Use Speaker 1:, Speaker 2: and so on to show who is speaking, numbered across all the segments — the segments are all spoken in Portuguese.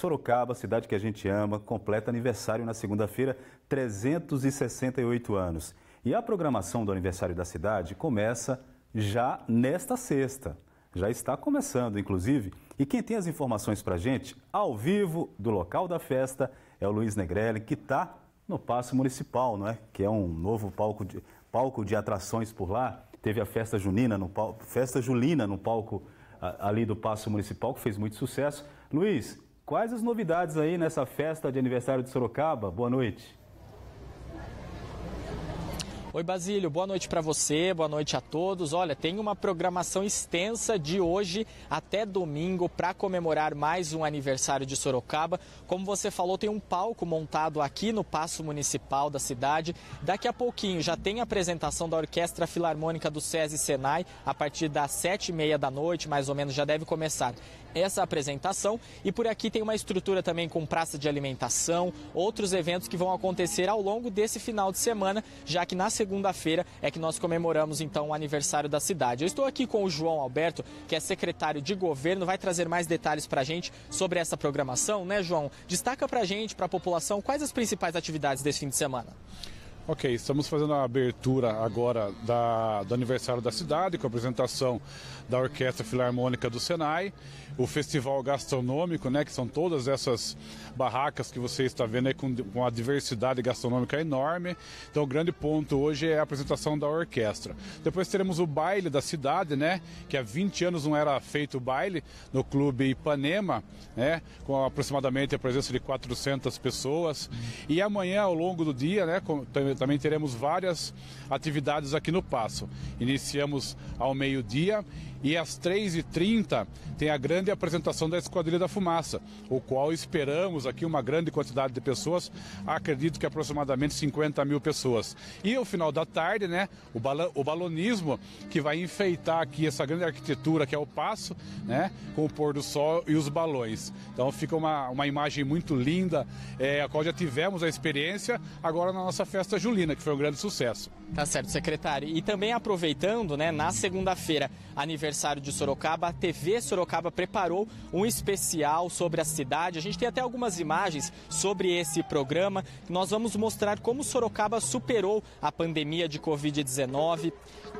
Speaker 1: Sorocaba, cidade que a gente ama, completa aniversário na segunda-feira, 368 anos. E a programação do aniversário da cidade começa já nesta sexta. Já está começando, inclusive. E quem tem as informações para gente, ao vivo, do local da festa, é o Luiz Negrelli, que está no Paço Municipal, não é? Que é um novo palco de, palco de atrações por lá. Teve a festa junina no festa julina no palco ali do Paço Municipal, que fez muito sucesso. Luiz, Quais as novidades aí nessa festa de aniversário de Sorocaba? Boa noite.
Speaker 2: Oi, Basílio, boa noite para você, boa noite a todos. Olha, tem uma programação extensa de hoje até domingo para comemorar mais um aniversário de Sorocaba. Como você falou, tem um palco montado aqui no Paço Municipal da cidade. Daqui a pouquinho já tem a apresentação da Orquestra Filarmônica do SESI Senai, a partir das sete e meia da noite, mais ou menos, já deve começar essa apresentação. E por aqui tem uma estrutura também com praça de alimentação, outros eventos que vão acontecer ao longo desse final de semana, já que nas segunda-feira é que nós comemoramos então o aniversário da cidade. Eu estou aqui com o João Alberto, que é secretário de governo, vai trazer mais detalhes para a gente sobre essa programação, né, João? Destaca para a gente, para a população, quais as principais atividades desse fim de semana?
Speaker 3: Ok, estamos fazendo a abertura agora da, do aniversário da cidade, com a apresentação da Orquestra Filarmônica do Senai, o Festival Gastronômico, né, que são todas essas barracas que você está vendo aí com, com uma diversidade gastronômica enorme. Então, o grande ponto hoje é a apresentação da orquestra. Depois teremos o baile da cidade, né, que há 20 anos não era feito o baile, no Clube Ipanema, né, com aproximadamente a presença de 400 pessoas. E amanhã, ao longo do dia, né, com, também teremos várias atividades aqui no Passo. Iniciamos ao meio-dia e às 3h30 tem a grande apresentação da Esquadrilha da Fumaça, o qual esperamos aqui uma grande quantidade de pessoas, acredito que aproximadamente 50 mil pessoas. E ao final da tarde, né, o, o balonismo que vai enfeitar aqui essa grande arquitetura que é o Passo, né, com o pôr do sol e os balões. Então fica uma, uma imagem muito linda, é, a qual já tivemos a experiência agora na nossa festa junina que foi um grande sucesso. Tá certo, secretário. E também aproveitando, né, na segunda-feira,
Speaker 2: aniversário de Sorocaba, a TV Sorocaba preparou um especial sobre a cidade. A gente tem até algumas imagens sobre esse programa. Nós vamos mostrar como Sorocaba superou a pandemia de Covid-19,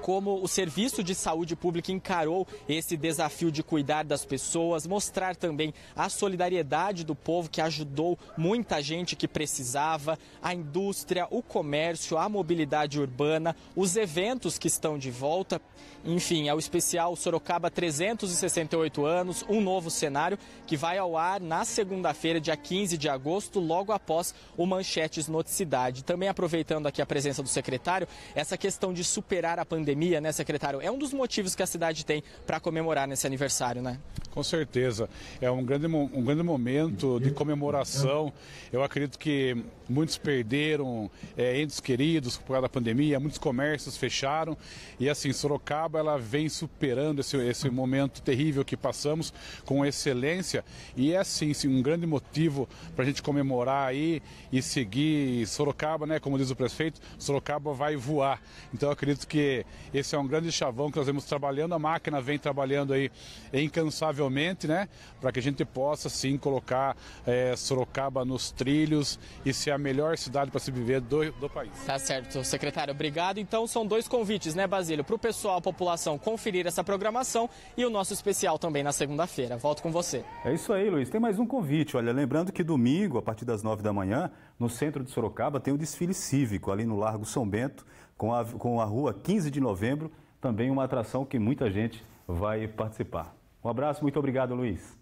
Speaker 2: como o serviço de saúde pública encarou esse desafio de cuidar das pessoas, mostrar também a solidariedade do povo que ajudou muita gente que precisava, a indústria, o comércio comércio, a mobilidade urbana, os eventos que estão de volta. Enfim, é o especial Sorocaba 368 anos, um novo cenário, que vai ao ar na segunda-feira, dia 15 de agosto, logo após o Manchetes Noticidade. Também aproveitando aqui a presença do secretário, essa questão de superar a pandemia, né, secretário, é um dos motivos que a cidade tem para comemorar nesse aniversário, né?
Speaker 3: Com certeza. É um grande, um grande momento de comemoração. Eu acredito que muitos perderam. É, entes queridos por causa da pandemia, muitos comércios fecharam e assim, Sorocaba ela vem superando esse, esse momento terrível que passamos com excelência e é assim, sim, um grande motivo para a gente comemorar aí e seguir Sorocaba, né, como diz o prefeito, Sorocaba vai voar. Então acredito que esse é um grande chavão que nós vemos trabalhando, a máquina vem trabalhando aí incansavelmente, né, para que a gente possa sim colocar é, Sorocaba nos trilhos e ser a melhor cidade para se viver do, do país.
Speaker 2: Tá certo, secretário, obrigado. Então são dois convites, né, Basílio, para o pessoal, a população conferir essa programação e o nosso especial também na segunda-feira. Volto com você.
Speaker 1: É isso aí, Luiz. Tem mais um convite. Olha, lembrando que domingo, a partir das nove da manhã, no centro de Sorocaba, tem o um desfile cívico ali no Largo São Bento, com a, com a rua 15 de novembro. Também uma atração que muita gente vai participar. Um abraço, muito obrigado, Luiz.